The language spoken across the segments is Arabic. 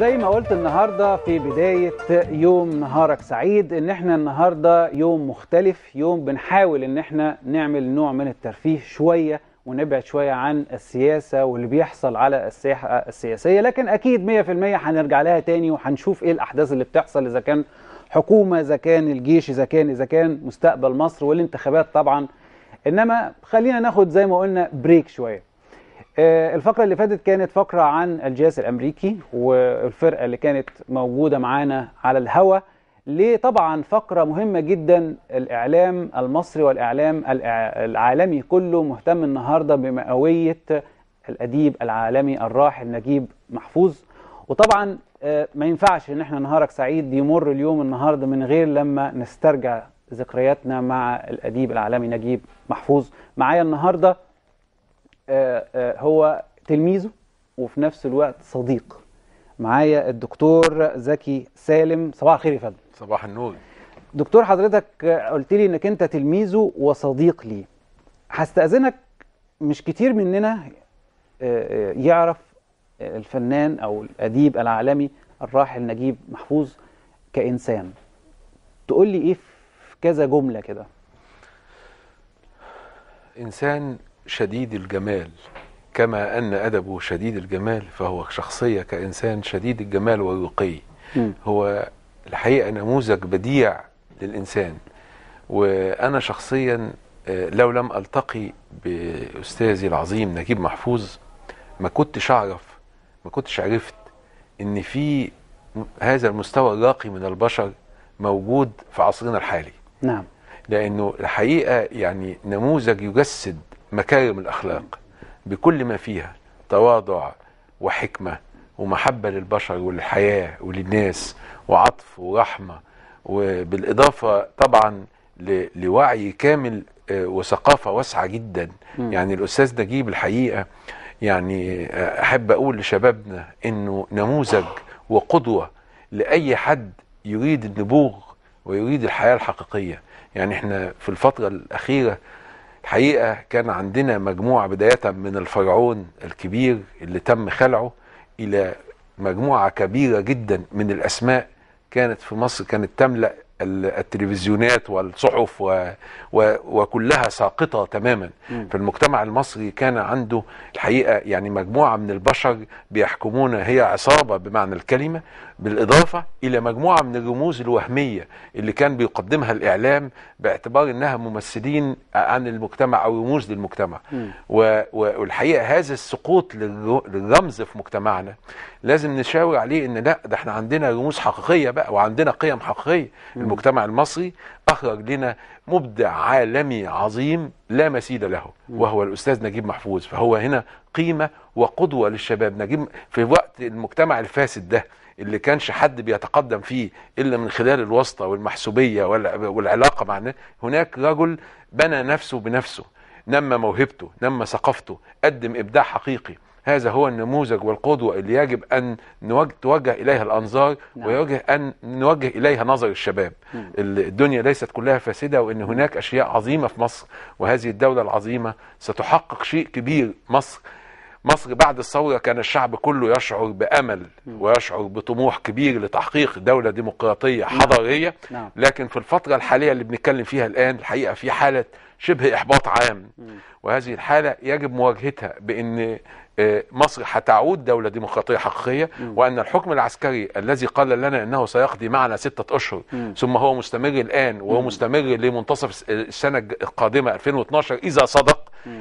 زي ما قلت النهارده في بدايه يوم نهارك سعيد ان احنا النهارده يوم مختلف يوم بنحاول ان احنا نعمل نوع من الترفيه شويه ونبعد شويه عن السياسه واللي بيحصل على الساحه السياسيه لكن اكيد 100% هنرجع لها تاني وهنشوف ايه الاحداث اللي بتحصل اذا كان حكومه اذا كان الجيش اذا كان اذا كان مستقبل مصر والانتخابات طبعا انما خلينا ناخد زي ما قلنا بريك شويه آه، الفقرة اللي فاتت كانت فقرة عن الجهاز الأمريكي والفرقة اللي كانت موجودة معانا على الهوا ليه طبعا فقرة مهمة جدا الإعلام المصري والإعلام العالمي كله مهتم النهاردة بمئوية الأديب العالمي الراحل نجيب محفوظ وطبعا آه، ما ينفعش ان احنا نهارك سعيد يمر اليوم النهارده من غير لما نسترجع ذكرياتنا مع الاديب العالمي نجيب محفوظ معايا النهارده آه، آه، هو تلميذه وفي نفس الوقت صديق معايا الدكتور زكي سالم صباح الخير يا فندم صباح النور دكتور حضرتك قلت لي انك انت تلميذه وصديق ليه هستأذنك مش كتير مننا آه، يعرف الفنان او الاديب العالمي الراحل نجيب محفوظ كانسان تقول لي ايه في كذا جمله كده انسان شديد الجمال كما أن أدبه شديد الجمال فهو شخصية كإنسان شديد الجمال ويقي هو الحقيقة نموذج بديع للإنسان وأنا شخصيا آه، لو لم ألتقي بأستاذي العظيم نجيب محفوظ ما كنتش أعرف ما كنتش عرفت إن في هذا المستوى الراقي من البشر موجود في عصرنا الحالي نعم لأنه الحقيقة يعني نموذج يجسد مكارم الأخلاق بكل ما فيها تواضع وحكمة ومحبة للبشر وللحياة وللناس وعطف ورحمة وبالإضافة طبعا لوعي كامل آه، وثقافة واسعة جدا يعني الأستاذ نجيب الحقيقة يعني آه، أحب أقول لشبابنا أنه نموذج وقدوة لأي حد يريد النبوغ ويريد الحياة الحقيقية يعني احنا في الفترة الأخيرة الحقيقه كان عندنا مجموعه بدايه من الفرعون الكبير اللي تم خلعه الى مجموعه كبيره جدا من الاسماء كانت في مصر كانت تملا التلفزيونات والصحف و و وكلها ساقطة تماما م. فالمجتمع المصري كان عنده الحقيقة يعني مجموعة من البشر بيحكمون هي عصابة بمعنى الكلمة بالإضافة إلى مجموعة من الرموز الوهمية اللي كان بيقدمها الإعلام باعتبار أنها ممثلين عن المجتمع أو رموز للمجتمع و والحقيقة هذا السقوط للرمز في مجتمعنا لازم نشاور عليه أن لا ده احنا عندنا رموز حقيقية بقى وعندنا قيم حقيقية المجتمع المصري أخرج لنا مبدع عالمي عظيم لا مثيل له وهو الأستاذ نجيب محفوظ فهو هنا قيمة وقدوة للشباب نجيب في وقت المجتمع الفاسد ده اللي كانش حد بيتقدم فيه الا من خلال الواسطه والمحسوبيه والعلاقه مع هناك رجل بنى نفسه بنفسه نمى موهبته نمى ثقافته قدم ابداع حقيقي هذا هو النموذج والقدوة اللي يجب أن نوجه توجه إليها الأنظار نعم. ويوجه أن نوجه إليها نظر الشباب مم. الدنيا ليست كلها فاسدة وإن هناك أشياء عظيمة في مصر وهذه الدولة العظيمة ستحقق شيء كبير مصر مصر بعد الثورة كان الشعب كله يشعر بأمل ويشعر بطموح كبير لتحقيق دولة ديمقراطية نعم. حضارية نعم. لكن في الفترة الحالية اللي بنتكلم فيها الآن الحقيقة في حالة شبه إحباط عام وهذه الحالة يجب مواجهتها بأن آه، مصر هتعود دولة ديمقراطية حقيقية وأن الحكم العسكري الذي قال لنا أنه سيقضي معنا ستة أشهر ثم هو مستمر الآن وهو مستمر لمنتصف السنة القادمة 2012 إذا صدق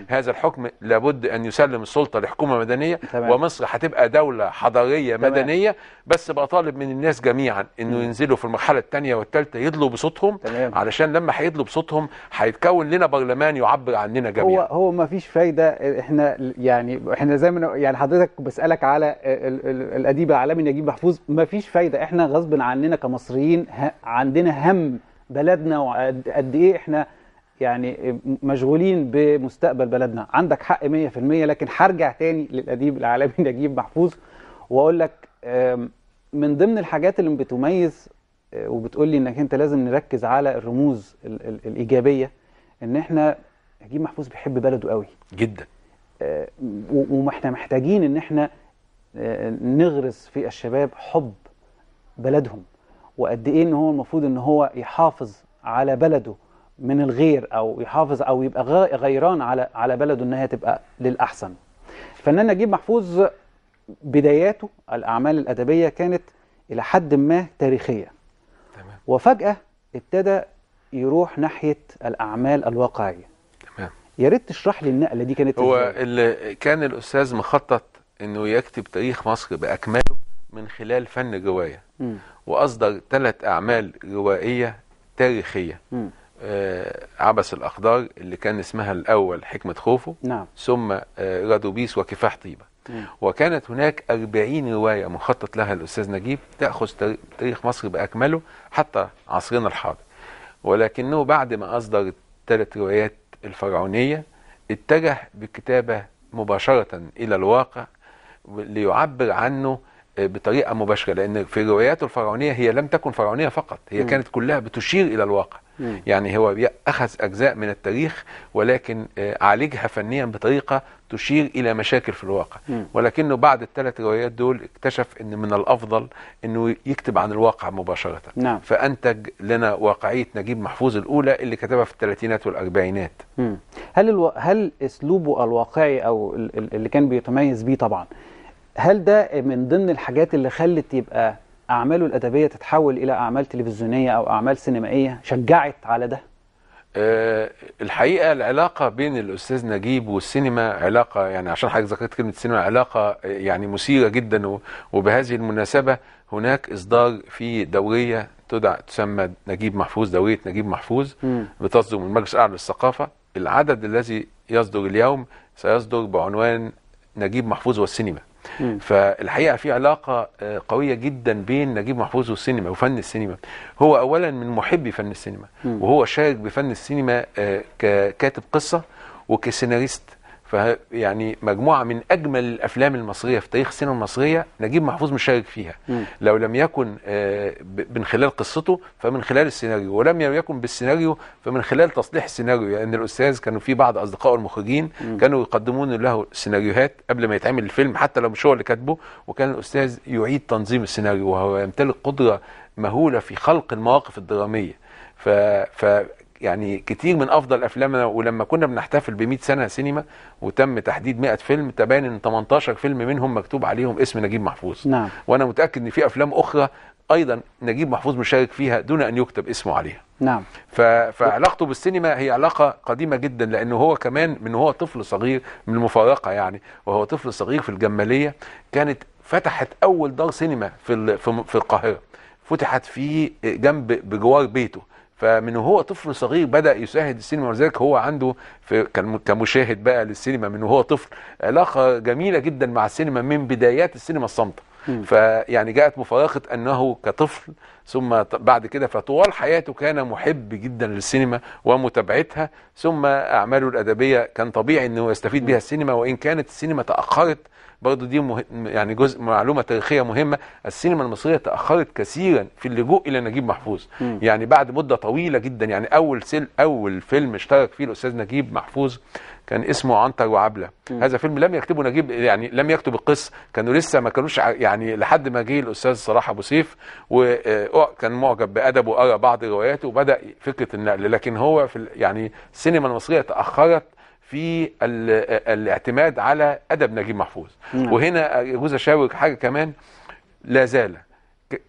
هذا الحكم لابد أن يسلم السلطة لحكومة مدنية تمام. ومصر هتبقى دولة حضارية تمام. مدنية بس بطالب من الناس جميعا أنه ينزلوا في المرحلة الثانية والثالثة يدلوا بصوتهم تمام. علشان لما هيدلوا بصوتهم هيتكون لنا برلمان يعبر عننا جميعا هو هو ما فيش فايدة احنا يعني احنا زي زي ما يعني حضرتك بسالك على الاديب العالمي نجيب محفوظ ما فيش فايده احنا غصب عننا كمصريين عندنا هم بلدنا وقد ايه احنا يعني مشغولين بمستقبل بلدنا عندك حق 100% لكن هرجع تاني للاديب العالمي نجيب محفوظ واقول لك من ضمن الحاجات اللي بتميز آه، وبتقول لي انك انت لازم نركز على الرموز الايجابيه ان احنا نجيب محفوظ بيحب بلده قوي جدا آه، واحنا محتاجين ان احنا آه، نغرس في الشباب حب بلدهم وقد ايه ان هو المفروض ان هو يحافظ على بلده من الغير او يحافظ او يبقى غيران على على بلده ان هي تبقى للاحسن الفنان نجيب محفوظ بداياته الاعمال الادبيه كانت الى حد ما تاريخيه تمام. وفجاه ابتدى يروح ناحيه الاعمال الواقعيه يا ريت تشرح لي النقله دي كانت هو اللي كان الاستاذ مخطط انه يكتب تاريخ مصر باكمله من خلال فن جوايه واصدر ثلاث اعمال روائيه تاريخيه آه عبس الأقدار اللي كان اسمها الأول حكمة خوفه نعم. ثم آه رادوبيس وكفاح طيبة مم. وكانت هناك 40 رواية مخطط لها الأستاذ نجيب تأخذ تاريخ مصر بأكمله حتى عصرنا الحاضر ولكنه بعد ما أصدر ثلاث روايات الفرعونية اتجه بالكتابة مباشرة إلى الواقع ليعبر عنه آه، بطريقة مباشرة لأن في رواياته الفرعونية هي لم تكن فرعونية فقط هي كانت كلها بتشير إلى الواقع يعني هو أخذ أجزاء من التاريخ ولكن آه، عالجها فنيا بطريقة تشير إلى مشاكل في الواقع ولكنه بعد الثلاث روايات دول اكتشف أن من الأفضل أنه يكتب عن الواقع مباشرة نعم. فأنتج لنا واقعية نجيب محفوظ الأولى اللي كتبها في الثلاثينات والأربعينات هل, الو... هل أسلوبه الواقعي أو اللي كان بيتميز بيه طبعا هل ده من ضمن الحاجات اللي خلت يبقى أعماله الأدبية تتحول إلى أعمال تلفزيونية أو أعمال سينمائية شجعت على ده؟ أه الحقيقة العلاقة بين الأستاذ نجيب والسينما علاقة يعني عشان حضرتك ذكرت كلمة سينما علاقة آه، يعني مثيرة جدا وبهذه المناسبة هناك إصدار في دورية تدعى تسمى نجيب محفوظ دورية نجيب محفوظ بتصدر من المجلس الأعلى للثقافة العدد الذي يصدر اليوم سيصدر بعنوان نجيب محفوظ والسينما فالحقيقه في علاقه آه، قويه جدا بين نجيب محفوظ والسينما وفن السينما هو اولا من محبي فن السينما وهو شارك بفن السينما آه، ككاتب قصه وكسيناريست فيعني مجموعه من اجمل الافلام المصريه في تاريخ السينما المصريه نجيب محفوظ مشارك فيها لو لم يكن آه، من خلال قصته فمن خلال السيناريو ولم يكن بالسيناريو فمن خلال تصليح السيناريو لان يعني الاستاذ كانوا في بعض اصدقائه المخرجين كانوا يقدمون له سيناريوهات قبل ما يتعمل الفيلم حتى لو مش هو اللي كاتبه وكان الاستاذ يعيد تنظيم السيناريو وهو يمتلك قدره مهوله في خلق المواقف الدراميه ف... يعني كتير من افضل افلامنا ولما كنا بنحتفل ب 100 سنه سينما وتم تحديد 100 فيلم تبان ان 18 فيلم منهم مكتوب عليهم اسم نجيب محفوظ نعم. وانا متاكد ان في افلام اخرى ايضا نجيب محفوظ مشارك فيها دون ان يكتب اسمه عليها نعم ف... فعلاقته بالسينما هي علاقه قديمه جدا لانه هو كمان من هو طفل صغير من المفارقه يعني وهو طفل صغير في الجماليه كانت فتحت اول دار سينما في ال... في القاهره فتحت في جنب بجوار بيته فمن وهو طفل صغير بدا يشاهد السينما ولذلك هو عنده في كمشاهد بقى للسينما من وهو طفل علاقه جميله جدا مع السينما من بدايات السينما الصامته فيعني جاءت مفارقه انه كطفل ثم بعد كده فطوال حياته كان محب جدا للسينما ومتابعتها ثم اعماله الادبيه كان طبيعي انه يستفيد بها السينما وان كانت السينما تاخرت برضه دي مه... يعني جزء معلومه تاريخيه مهمه السينما المصريه تاخرت كثيرا في اللجوء الى نجيب محفوظ م. يعني بعد مده طويله جدا يعني اول سل اول فيلم اشترك فيه الأستاذ نجيب محفوظ كان اسمه عنتر وعبلة م. هذا فيلم لم يكتبه نجيب يعني لم يكتب القصة كانوا لسه ما كانوش يعني لحد ما جه الأستاذ صلاح أبو سيف وكان آه، معجب بأدبه وقرا بعض رواياته وبدأ فكرة النقل لكن هو في يعني السينما المصرية تأخرت في الاعتماد على ادب نجيب محفوظ مم. نعم. وهنا جوز اشاور حاجه كمان لا زال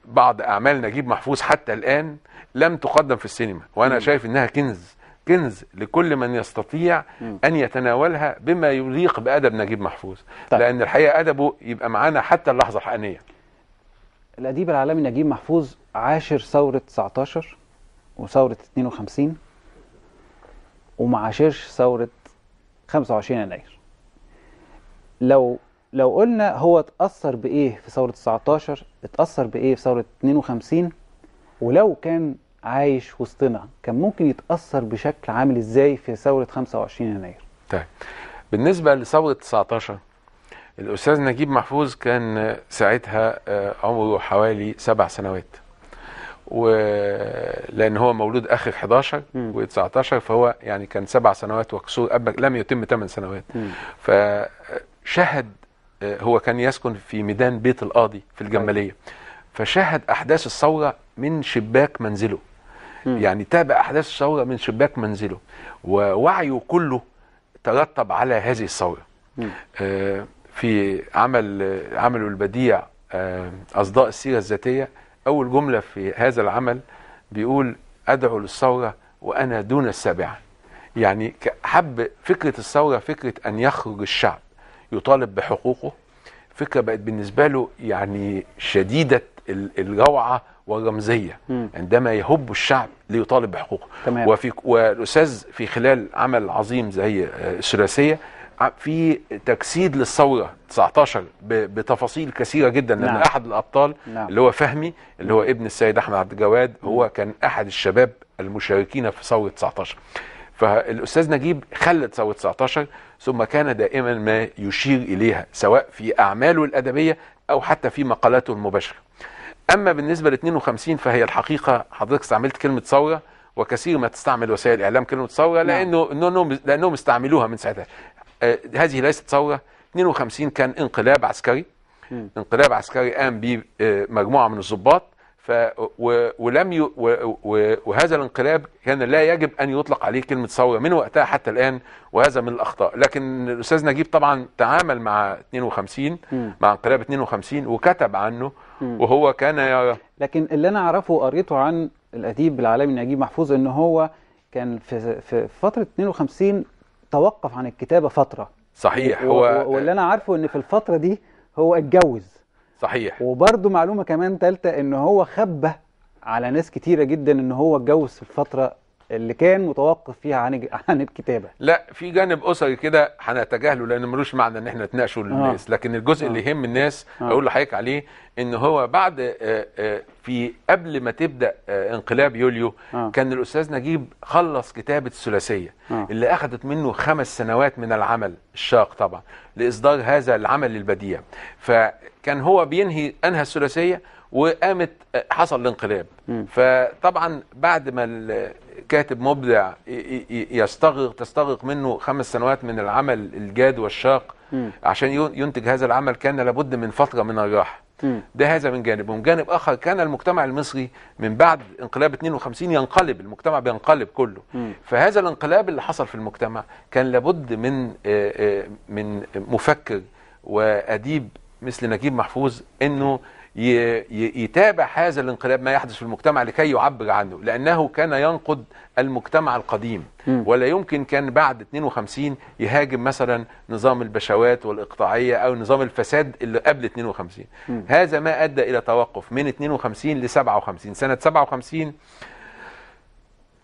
بعض اعمال نجيب محفوظ حتى الان لم تقدم في السينما وانا مم. شايف انها كنز كنز لكل من يستطيع مم. ان يتناولها بما يليق بادب نجيب محفوظ طيب. لان الحقيقه ادبه يبقى معانا حتى اللحظه الحقيقيه الاديب العالمي نجيب محفوظ عاشر ثوره 19 وثوره 52 وما عاشرش ثوره 25 يناير لو لو قلنا هو اتأثر بإيه في ثورة 19 اتأثر بإيه في ثورة 52 ولو كان عايش وسطنا كان ممكن يتأثر بشكل عامل إزاي في ثورة 25 يناير طيب بالنسبة لثورة 19 الأستاذ نجيب محفوظ كان ساعتها آه، عمره حوالي سبع سنوات ولان هو مولود اخر 11 و19 فهو يعني كان سبع سنوات وكسور ابك لم يتم ثمان سنوات فشهد آه، هو كان يسكن في ميدان بيت القاضي في طيب. الجماليه فشهد احداث الثوره من شباك منزله يعني تابع احداث الثوره من شباك منزله ووعيه كله ترتب على هذه الثوره آه، في عمل عمله البديع آه، اصداء السيره الذاتيه أول جملة في هذا العمل بيقول أدعو للثورة وأنا دون السابعة يعني حب فكرة الثورة فكرة أن يخرج الشعب يطالب بحقوقه فكرة بقت بالنسبة له يعني شديدة الروعة والرمزية م. عندما يهب الشعب ليطالب بحقوقه تمام. وفي والأستاذ في خلال عمل عظيم زي آه، الثلاثية في تجسيد للثوره 19 بتفاصيل كثيره جدا لان نعم. احد الابطال نعم. اللي هو فهمي اللي هو ابن السيد احمد عبد الجواد هو كان احد الشباب المشاركين في ثوره 19 فالاستاذ نجيب خلد ثوره 19 ثم كان دائما ما يشير اليها سواء في اعماله الادبيه او حتى في مقالاته المباشره اما بالنسبه ل 52 فهي الحقيقه حضرتك استعملت كلمه ثوره وكثير ما تستعمل وسائل الاعلام كلمه ثوره نعم. لانه لانهم استعملوها من ساعتها آه، هذه ليست ثورة 52 كان انقلاب عسكري انقلاب عسكري قام به آه، مجموعة من الضباط ف ولم ي... وهذا الانقلاب كان لا يجب ان يطلق عليه كلمه ثوره من وقتها حتى الان وهذا من الاخطاء لكن الاستاذ نجيب طبعا تعامل مع 52 م. مع انقلاب 52 وكتب عنه م. وهو كان يرى لكن اللي انا اعرفه قريته عن الاديب العالمي نجيب محفوظ ان هو كان في في فتره 52 توقف عن الكتابه فتره صحيح هو واللي انا عارفه ان في الفتره دي هو اتجوز صحيح وبرده معلومه كمان ثالثه ان هو خبى على ناس كتيره جدا ان هو اتجوز في الفتره اللي كان متوقف فيها عن عن الكتابه لا في جانب اسري كده هنتجاهله لان ملوش معنى ان احنا نتناقشه آه. للناس آه. لكن الجزء آه. اللي يهم الناس آه. اقول لحضرتك عليه ان هو بعد آه، آه، في قبل ما تبدا انقلاب يوليو آه. كان الاستاذ نجيب خلص كتابه الثلاثيه آه. اللي اخذت منه خمس سنوات من العمل الشاق طبعا لاصدار هذا العمل البديع فكان هو بينهي انهى الثلاثيه وقامت حصل الانقلاب فطبعا بعد ما كاتب مبدع يستغرق تستغرق منه خمس سنوات من العمل الجاد والشاق م. عشان ينتج هذا العمل كان لابد من فتره من الراحه ده هذا من جانب ومن جانب اخر كان المجتمع المصري من بعد انقلاب 52 ينقلب المجتمع بينقلب كله م. فهذا الانقلاب اللي حصل في المجتمع كان لابد من آه، آه، من مفكر واديب مثل نجيب محفوظ انه يتابع هذا الانقلاب ما يحدث في المجتمع لكي يعبر عنه لأنه كان ينقد المجتمع القديم ولا يمكن كان بعد 52 يهاجم مثلا نظام البشوات والإقطاعية أو نظام الفساد اللي قبل 52 هذا ما أدى إلى توقف من 52 ل 57 سنة 57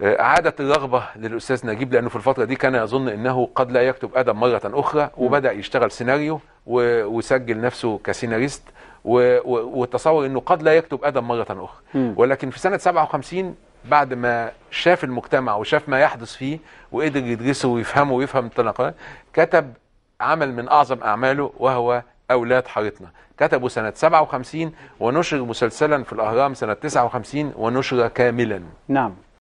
آه، عادت الرغبة للأستاذ نجيب لأنه في الفترة دي كان يظن أنه قد لا يكتب أدب مرة أخرى وبدأ يشتغل سيناريو وسجل نفسه كسيناريست والتصور انه قد لا يكتب ادم مره اخرى ولكن في سنه 57 بعد ما شاف المجتمع وشاف ما يحدث فيه وقدر يدرسه ويفهمه ويفهم التناقضات كتب عمل من اعظم اعماله وهو اولاد حارتنا كتبه سنه 57 ونشر مسلسلا في الاهرام سنه 59 ونشر كاملا نعم